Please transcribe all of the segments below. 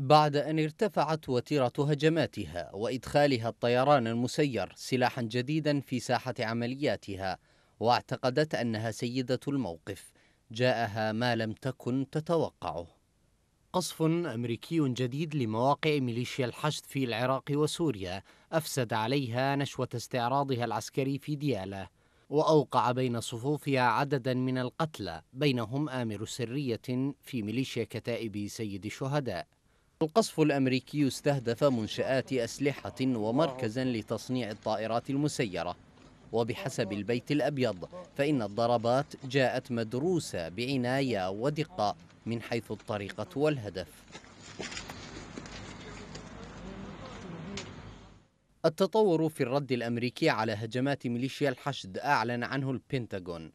بعد أن ارتفعت وتيرة هجماتها وإدخالها الطيران المسير سلاحا جديدا في ساحة عملياتها واعتقدت أنها سيدة الموقف جاءها ما لم تكن تتوقعه قصف أمريكي جديد لمواقع ميليشيا الحشد في العراق وسوريا أفسد عليها نشوة استعراضها العسكري في ديالة وأوقع بين صفوفها عددا من القتلى بينهم آمر سرية في ميليشيا كتائب سيد الشهداء القصف الأمريكي استهدف منشآت أسلحة ومركزا لتصنيع الطائرات المسيرة وبحسب البيت الأبيض فإن الضربات جاءت مدروسة بعناية ودقة من حيث الطريقة والهدف التطور في الرد الأمريكي على هجمات ميليشيا الحشد أعلن عنه البنتاغون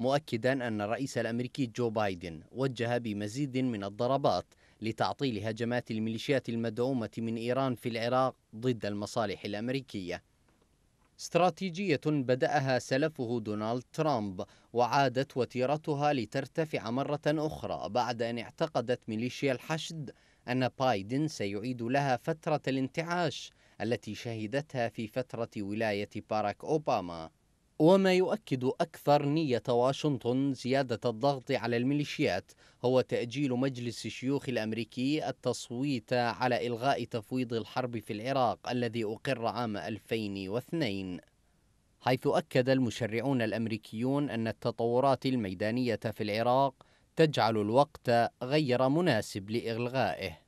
مؤكدا أن الرئيس الأمريكي جو بايدن وجه بمزيد من الضربات لتعطيل هجمات الميليشيات المدعومة من إيران في العراق ضد المصالح الأمريكية استراتيجية بدأها سلفه دونالد ترامب وعادت وتيرتها لترتفع مرة أخرى بعد أن اعتقدت ميليشيا الحشد أن بايدن سيعيد لها فترة الانتعاش التي شهدتها في فترة ولاية باراك أوباما وما يؤكد أكثر نية واشنطن زيادة الضغط على الميليشيات هو تأجيل مجلس الشيوخ الأمريكي التصويت على إلغاء تفويض الحرب في العراق الذي أقر عام 2002 حيث أكد المشرعون الأمريكيون أن التطورات الميدانية في العراق تجعل الوقت غير مناسب لإلغائه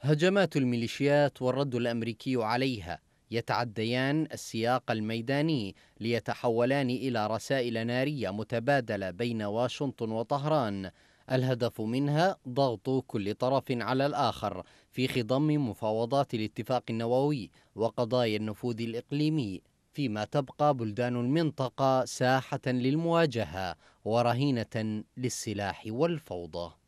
هجمات الميليشيات والرد الأمريكي عليها يتعديان السياق الميداني ليتحولان الى رسائل ناريه متبادله بين واشنطن وطهران الهدف منها ضغط كل طرف على الآخر في خضم مفاوضات الاتفاق النووي وقضايا النفوذ الإقليمي فيما تبقى بلدان المنطقة ساحة للمواجهة ورهينة للسلاح والفوضى